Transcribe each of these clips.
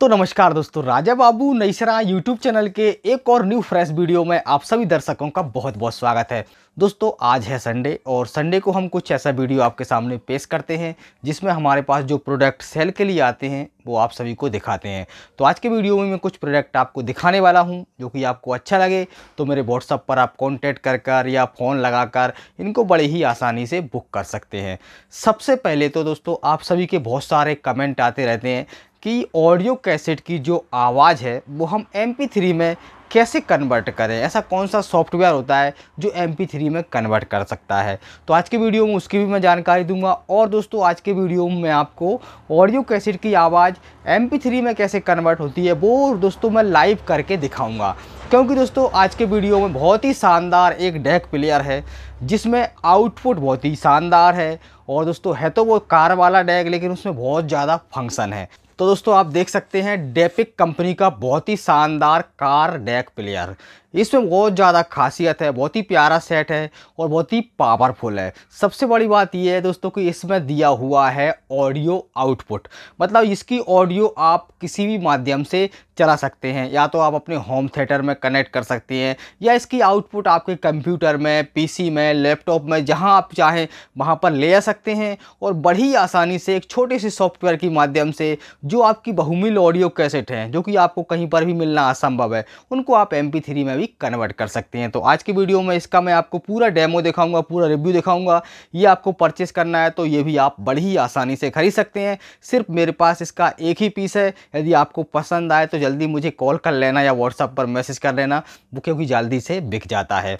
तो नमस्कार दोस्तों राजा बाबू नईसरा यूट्यूब चैनल के एक और न्यू फ्रेश वीडियो में आप सभी दर्शकों का बहुत बहुत स्वागत है दोस्तों आज है संडे और संडे को हम कुछ ऐसा वीडियो आपके सामने पेश करते हैं जिसमें हमारे पास जो प्रोडक्ट सेल के लिए आते हैं वो आप सभी को दिखाते हैं तो आज के वीडियो में मैं कुछ प्रोडक्ट आपको दिखाने वाला हूँ जो कि आपको अच्छा लगे तो मेरे व्हाट्सअप पर आप कॉन्टैक्ट कर कर या फ़ोन लगा कर इनको बड़े ही आसानी से बुक कर सकते हैं सबसे पहले तो दोस्तों आप सभी के बहुत सारे कमेंट आते रहते हैं कि ऑडियो कैसेट की जो आवाज़ है वो हम एम थ्री में कैसे कन्वर्ट करें ऐसा कौन सा सॉफ्टवेयर होता है जो एम थ्री में कन्वर्ट कर सकता है तो आज के वीडियो में उसकी भी मैं जानकारी दूंगा और दोस्तों आज के वीडियो में मैं आपको ऑडियो कैसेट की आवाज़ एम थ्री में कैसे कन्वर्ट होती है वो दोस्तों मैं लाइव करके दिखाऊँगा क्योंकि दोस्तों आज के वीडियो में बहुत ही शानदार एक डेक प्लेयर है जिसमें आउटपुट बहुत ही शानदार है और दोस्तों है तो वो कार वाला डैग लेकिन उसमें बहुत ज़्यादा फंक्शन है तो दोस्तों आप देख सकते हैं डेपिक कंपनी का बहुत ही शानदार कार डेक प्लेयर इसमें बहुत ज़्यादा खासियत है बहुत ही प्यारा सेट है और बहुत ही पावरफुल है सबसे बड़ी बात यह है दोस्तों कि इसमें दिया हुआ है ऑडियो आउटपुट मतलब इसकी ऑडियो आप किसी भी माध्यम से चला सकते हैं या तो आप अपने होम थिएटर में कनेक्ट कर सकते हैं या इसकी आउटपुट आपके कंप्यूटर में पीसी में लैपटॉप में जहां आप चाहें वहां पर ले जा सकते हैं और बड़ी आसानी से एक छोटे से सॉफ्टवेयर के माध्यम से जो आपकी बहुमिल ऑडियो कैसेट हैं जो कि आपको कहीं पर भी मिलना असंभव है उनको आप एम में भी कन्वर्ट कर सकते हैं तो आज की वीडियो में इसका मैं आपको पूरा डेमो दिखाऊँगा पूरा रिव्यू दिखाऊँगा ये आपको परचेस करना है तो ये भी आप बड़ी आसानी से खरीद सकते हैं सिर्फ मेरे पास इसका एक ही पीस है यदि आपको पसंद आए तो जल्दी मुझे कॉल कर लेना या व्हाट्सअप पर मैसेज कर लेना वो क्योंकि जल्दी से बिक जाता है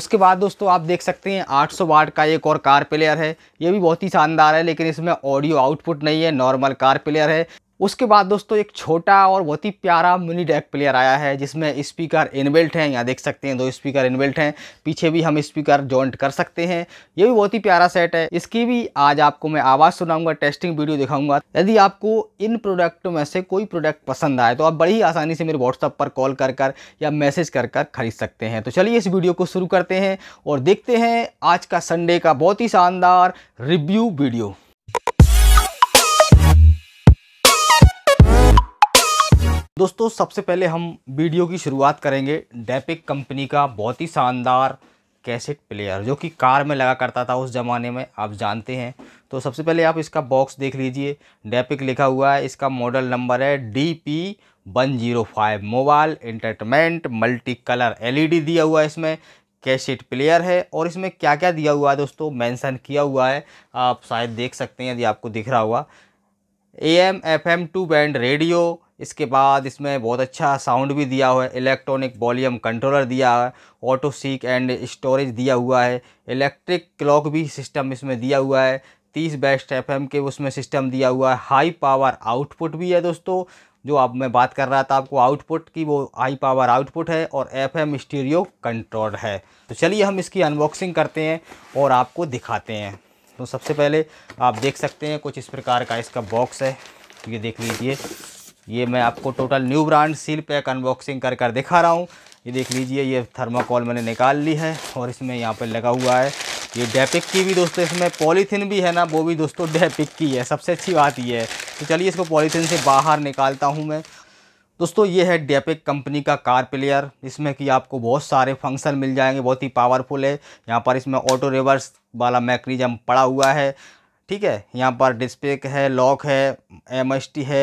उसके बाद दोस्तों आप देख सकते हैं 800 वाट का एक और कार प्लेयर है ये भी बहुत ही शानदार है लेकिन इसमें ऑडियो आउटपुट नहीं है नॉर्मल कार प्लेयर है उसके बाद दोस्तों एक छोटा और बहुत ही प्यारा मिनी डैक प्लेयर आया है जिसमें स्पीकर इनबिल्ट हैं यहाँ देख सकते हैं दो स्पीकर इनबिल्ट हैं पीछे भी हम स्पीकर जॉइंट कर सकते हैं ये भी बहुत ही प्यारा सेट है इसकी भी आज आपको मैं आवाज़ सुनाऊंगा टेस्टिंग वीडियो दिखाऊंगा यदि आपको इन प्रोडक्ट में से कोई प्रोडक्ट पसंद आए तो आप बड़ी ही आसानी से मेरे व्हाट्सअप पर कॉल कर कर या मैसेज कर कर खरीद सकते हैं तो चलिए इस वीडियो को शुरू करते हैं और देखते हैं आज का संडे का बहुत ही शानदार रिव्यू वीडियो दोस्तों सबसे पहले हम वीडियो की शुरुआत करेंगे डेपिक कंपनी का बहुत ही शानदार कैसेट प्लेयर जो कि कार में लगा करता था उस ज़माने में आप जानते हैं तो सबसे पहले आप इसका बॉक्स देख लीजिए डेपिक लिखा हुआ है इसका मॉडल नंबर है D P one zero five mobile entertainment multi colour D दिया हुआ है इसमें कैसेट प्लेयर है और इसमें क्या क्या दिया हुआ है दोस्तों मेंशन किया हुआ है आप शायद देख सकते हैं यदि आपको दिख रहा हुआ A M F M two band radio इसके बाद इसमें बहुत अच्छा साउंड भी दिया हुआ है इलेक्ट्रॉनिक वॉल्यूम कंट्रोलर दिया है ऑटो सीक एंड स्टोरेज दिया हुआ है इलेक्ट्रिक क्लॉक भी सिस्टम इसमें दिया हुआ है तीस बेस्ट एफ के उसमें सिस्टम दिया हुआ है हाई पावर आउटपुट भी है दोस्तों जो अब मैं बात कर रहा था आपको आउटपुट की वो हाई पावर आउटपुट है और एफ एम स्टीरियो कंट्रोल है तो चलिए हम इसकी अनबॉक्सिंग करते हैं और आपको दिखाते हैं तो सबसे पहले आप देख सकते हैं कुछ इस प्रकार का इसका बॉक्स है ये देख लीजिए ये मैं आपको total new brand seal pack unboxing कर कर दिखा रहा हूँ ये देख लीजिए ये थर्माकोल मैंने निकाल ली है और इसमें यहाँ पर लगा हुआ है ये डेपिक की भी दोस्तों इसमें पॉलीथीन भी है ना वो भी दोस्तों डेपिक की है सबसे अच्छी बात ये है तो चलिए इसको पॉलीथीन से बाहर निकालता हूँ मैं दोस्तों ये है डेपिक कंपनी का कार प्लेयर इसमें कि आपको बहुत सारे फंक्शन मिल जाएंगे बहुत ही पावरफुल है यहाँ पर इसमें ऑटो रिवर्स वाला मैकनिजम पड़ा हुआ है ठीक है यहाँ पर डिस्प्ले है लॉक है एम है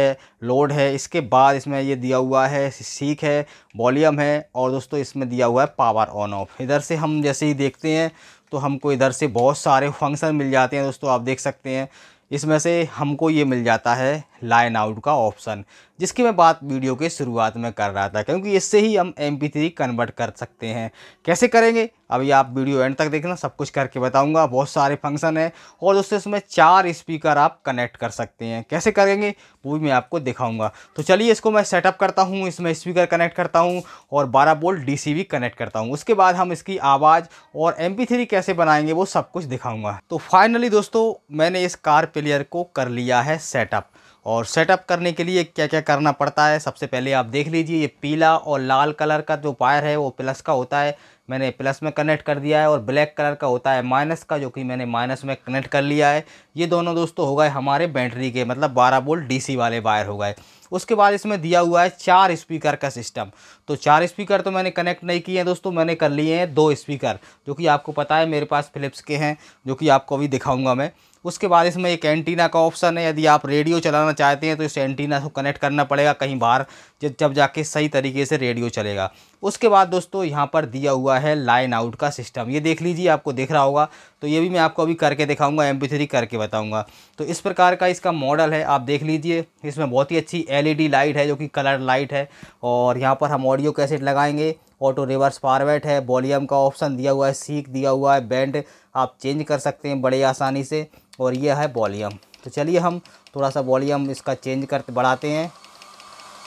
लोड है इसके बाद इसमें ये दिया हुआ है सीख है वॉल्यूम है और दोस्तों इसमें दिया हुआ है पावर ऑन ऑफ इधर से हम जैसे ही देखते हैं तो हमको इधर से बहुत सारे फंक्शन मिल जाते हैं दोस्तों आप देख सकते हैं इसमें से हमको ये मिल जाता है लाइन आउट का ऑप्शन जिसकी मैं बात वीडियो के शुरुआत में कर रहा था क्योंकि इससे ही हम एम थ्री कन्वर्ट कर सकते हैं कैसे करेंगे अभी आप वीडियो एंड तक देखना सब कुछ करके बताऊंगा बहुत सारे फंक्शन हैं और दोस्तों इसमें चार स्पीकर आप कनेक्ट कर सकते हैं कैसे करेंगे वो भी मैं आपको दिखाऊँगा तो चलिए इसको मैं सेटअप करता हूँ इसमें स्पीकर कनेक्ट करता हूँ और बारह बोल्ट डी भी कनेक्ट करता हूँ उसके बाद हम इसकी आवाज़ और एम कैसे बनाएंगे वो सब कुछ दिखाऊँगा तो फाइनली दोस्तों मैंने इस कार प्लेयर को कर लिया है सेटअप और सेटअप करने के लिए क्या क्या करना पड़ता है सबसे पहले आप देख लीजिए ये पीला और लाल कलर का जो वायर है वो प्लस का होता है मैंने प्लस में कनेक्ट कर दिया है और ब्लैक कलर का होता है माइनस का जो कि मैंने माइनस में कनेक्ट कर लिया है ये दोनों दोस्तों हो गए हमारे बैटरी के मतलब 12 वोल्ट डीसी वाले वायर हो गए उसके बाद इसमें दिया हुआ है चार स्पीकर का सिस्टम तो चार स्पीकर तो मैंने कनेक्ट नहीं किए हैं दोस्तों मैंने कर लिए हैं दो स्पीकर जो कि आपको पता है मेरे पास फिलिप्स के हैं जो कि आपको अभी दिखाऊँगा मैं उसके बाद इसमें एक एंटीना का ऑप्शन है यदि आप रेडियो चलाना चाहते हैं तो इस एंटीना को कनेक्ट करना पड़ेगा कहीं बाहर जब जब जाके सही तरीके से रेडियो चलेगा उसके बाद दोस्तों यहाँ पर दिया हुआ है लाइन आउट का सिस्टम ये देख लीजिए आपको दिख रहा होगा तो ये भी मैं आपको अभी करके दिखाऊंगा एम करके बताऊँगा तो इस प्रकार का इसका मॉडल है आप देख लीजिए इसमें बहुत ही अच्छी एल लाइट e है जो कि कलर लाइट है और यहाँ पर हम ऑडियो कैसेट लगाएंगे ऑटो रिवर्स फॉरवर्ड है वॉल्यूम का ऑप्शन दिया हुआ है सीख दिया हुआ है बैंड आप चेंज कर सकते हैं बड़े आसानी से और यह है वॉल्यूम तो चलिए हम थोड़ा सा वॉल्यूम इसका चेंज कर बढ़ाते हैं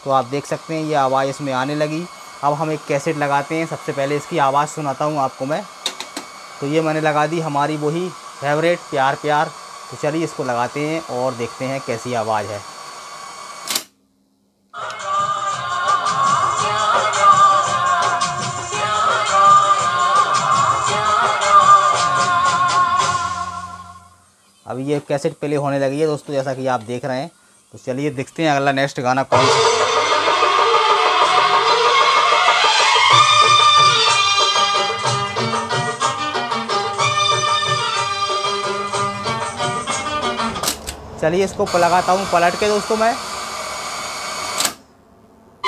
तो आप देख सकते हैं ये आवाज़ इसमें आने लगी अब हम एक कैसेट लगाते हैं सबसे पहले इसकी आवाज़ सुनाता हूँ आपको मैं तो ये मैंने लगा दी हमारी वही फेवरेट प्यार प्यार तो चलिए इसको लगाते हैं और देखते हैं कैसी आवाज़ है अब ये कैसेट प्ले होने लगी है दोस्तों जैसा कि आप देख रहे हैं तो चलिए देखते हैं अगला नेक्स्ट गाना कौन सा चलिए इसको पलगाता हूँ पलट के दोस्तों मैं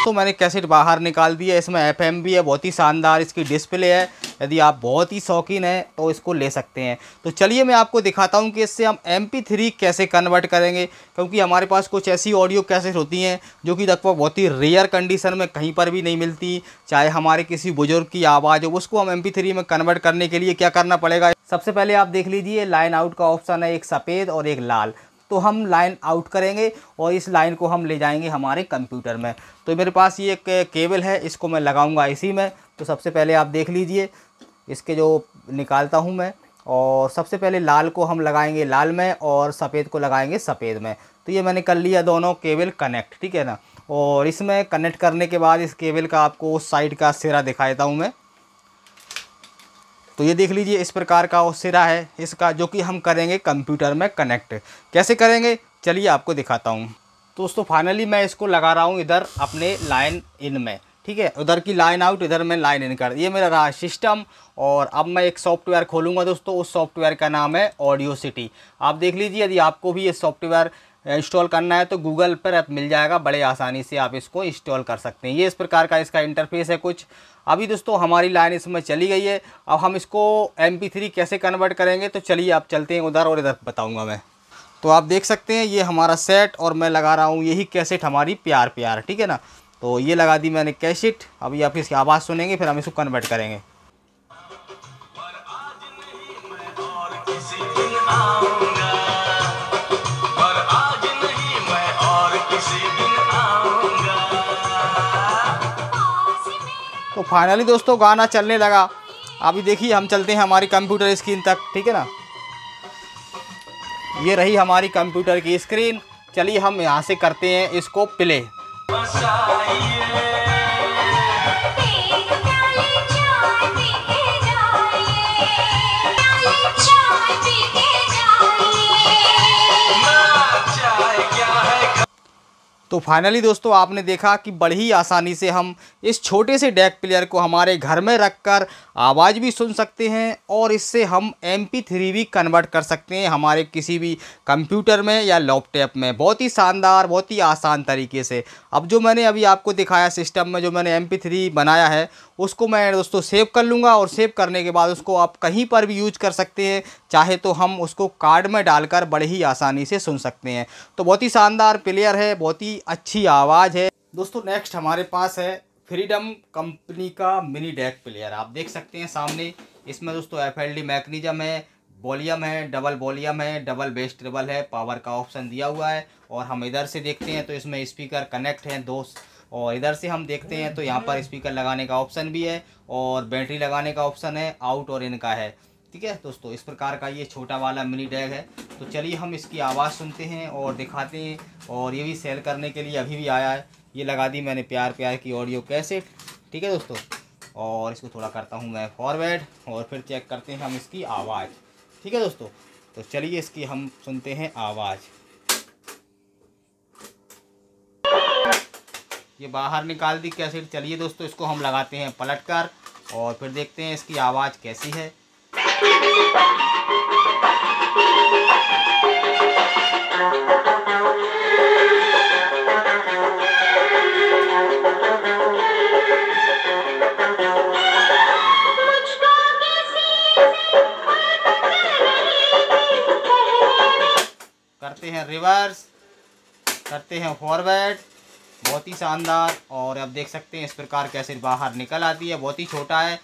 तो मैंने कैसेट बाहर निकाल दी है इसमें एफएम भी है बहुत ही शानदार इसकी डिस्प्ले है यदि आप बहुत ही शौकीन हैं तो इसको ले सकते हैं तो चलिए मैं आपको दिखाता हूँ कि इससे हम एम कैसे कन्वर्ट करेंगे क्योंकि हमारे पास कुछ ऐसी ऑडियो कैसेट होती हैं जो कि लगभग बहुत ही रेयर कंडीशन में कहीं पर भी नहीं मिलती चाहे हमारे किसी बुज़ुर्ग की आवाज़ हो उसको हम एम में कन्वर्ट करने के लिए क्या करना पड़ेगा सबसे पहले आप देख लीजिए लाइन आउट का ऑप्शन है एक सफ़ेद और एक लाल तो हम लाइन आउट करेंगे और इस लाइन को हम ले जाएंगे हमारे कंप्यूटर में तो मेरे पास ये एक केबल है इसको मैं लगाऊंगा इसी में तो सबसे पहले आप देख लीजिए इसके जो निकालता हूँ मैं और सबसे पहले लाल को हम लगाएंगे लाल में और सफ़ेद को लगाएंगे सफ़ेद में तो ये मैंने कर लिया दोनों केबल कनेक्ट ठीक है ना और इसमें कनेक्ट करने के बाद इस केबल का आपको उस साइड का सिरा दिखाता हूँ मैं तो ये देख लीजिए इस प्रकार का वो सिरा है इसका जो कि हम करेंगे कंप्यूटर में कनेक्ट कैसे करेंगे चलिए आपको दिखाता हूँ तो दोस्तों फाइनली मैं इसको लगा रहा हूँ इधर अपने लाइन इन में ठीक है उधर की लाइन आउट इधर मैं लाइन इन कर ये मेरा रहा सिस्टम और अब मैं एक सॉफ्टवेयर खोलूँगा दोस्तों उस सॉफ्टवेयर का नाम है ऑडियो सिटी आप देख लीजिए यदि आपको भी ये सॉफ्टवेयर इंस्टॉल करना है तो गूगल पर ऐप मिल जाएगा बड़े आसानी से आप इसको इंस्टॉल कर सकते हैं ये इस प्रकार का इसका इंटरफेस है कुछ अभी दोस्तों हमारी लाइन इसमें चली गई है अब हम इसको एम थ्री कैसे कन्वर्ट करेंगे तो चलिए आप चलते हैं उधर और इधर बताऊँगा मैं तो आप देख सकते हैं ये हमारा सेट और मैं लगा रहा हूँ यही कैसेट हमारी प्यार प्यार ठीक है ना तो ये लगा दी मैंने कैशिट अभी आप इसकी आवाज़ सुनेंगे फिर हम इसको कन्वर्ट करेंगे तो फाइनली दोस्तों गाना चलने लगा अभी देखिए हम चलते हैं हमारी कंप्यूटर स्क्रीन तक ठीक है ना ये रही हमारी कंप्यूटर की स्क्रीन चलिए हम यहाँ से करते हैं इसको प्ले मसाइए तो फाइनली दोस्तों आपने देखा कि बड़ी आसानी से हम इस छोटे से डेक प्लेयर को हमारे घर में रखकर आवाज़ भी सुन सकते हैं और इससे हम एम थ्री भी कन्वर्ट कर सकते हैं हमारे किसी भी कंप्यूटर में या लैपटॉप में बहुत ही शानदार बहुत ही आसान तरीके से अब जो मैंने अभी आपको दिखाया सिस्टम में जो मैंने एम थ्री बनाया है उसको मैं दोस्तों सेव कर लूँगा और सेव करने के बाद उसको आप कहीं पर भी यूज कर सकते हैं चाहे तो हम उसको कार्ड में डालकर बड़े ही आसानी से सुन सकते हैं तो बहुत ही शानदार प्लेयर है बहुत ही अच्छी आवाज़ है दोस्तों नेक्स्ट हमारे पास है फ्रीडम कंपनी का मिनी डेक प्लेयर आप देख सकते हैं सामने इसमें दोस्तों एफ एल डी मैकनिज़म है वॉलीम है डबल वॉलीम है डबल बेस ट्रबल है पावर का ऑप्शन दिया हुआ है और हम इधर से देखते हैं तो इसमें स्पीकर कनेक्ट हैं दो और इधर से हम देखते हैं तो यहाँ पर स्पीकर लगाने का ऑप्शन भी है और बैटरी लगाने का ऑप्शन है आउट और इनका है ठीक है दोस्तों इस प्रकार का ये छोटा वाला मिनी डैग है तो चलिए हम इसकी आवाज़ सुनते हैं और दिखाते हैं और ये भी सेल करने के लिए अभी भी आया है ये लगा दी मैंने प्यार प्यार की ऑडियो कैसेट ठीक है दोस्तों और इसको थोड़ा करता हूँ मैं फॉरवर्ड और फिर चेक करते हैं हम इसकी आवाज़ ठीक है दोस्तों तो चलिए इसकी हम सुनते हैं आवाज़ ये बाहर निकाल दी कैसेट चलिए दोस्तों इसको हम लगाते हैं पलट कर और फिर देखते हैं इसकी आवाज़ कैसी है करते हैं रिवर्स करते हैं फॉरवर्ड बहुत ही शानदार और आप देख सकते हैं इस प्रकार कैसे बाहर निकल आती है बहुत ही छोटा है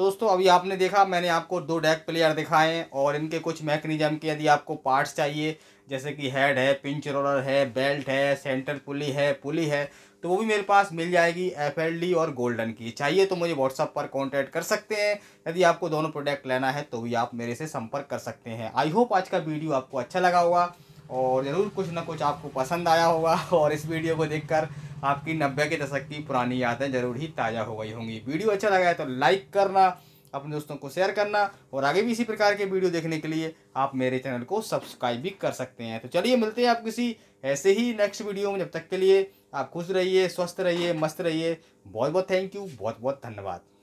तो दोस्तों अभी आपने देखा मैंने आपको दो डैक प्लेयर दिखाए हैं और इनके कुछ मैकेनिज्म के यदि आपको पार्ट्स चाहिए जैसे कि हेड है पिंच रोलर है बेल्ट है सेंटर पुली है पुली है तो वो भी मेरे पास मिल जाएगी एफ और गोल्डन की चाहिए तो मुझे व्हाट्सअप पर कॉन्टैक्ट कर सकते हैं यदि आपको दोनों प्रोडक्ट लेना है तो भी आप मेरे से संपर्क कर सकते हैं आई होप आज का वीडियो आपको अच्छा लगा होगा और ज़रूर कुछ ना कुछ आपको पसंद आया होगा और इस वीडियो को देखकर आपकी नब्बे के दशक की पुरानी यादें जरूर ही ताज़ा हो गई होंगी वीडियो अच्छा लगा है तो लाइक करना अपने दोस्तों को शेयर करना और आगे भी इसी प्रकार के वीडियो देखने के लिए आप मेरे चैनल को सब्सक्राइब भी कर सकते हैं तो चलिए मिलते हैं आप किसी ऐसे ही नेक्स्ट वीडियो में जब तक के लिए आप खुश रहिए स्वस्थ रहिए मस्त रहिए बहुत बहुत थैंक यू बहुत बहुत धन्यवाद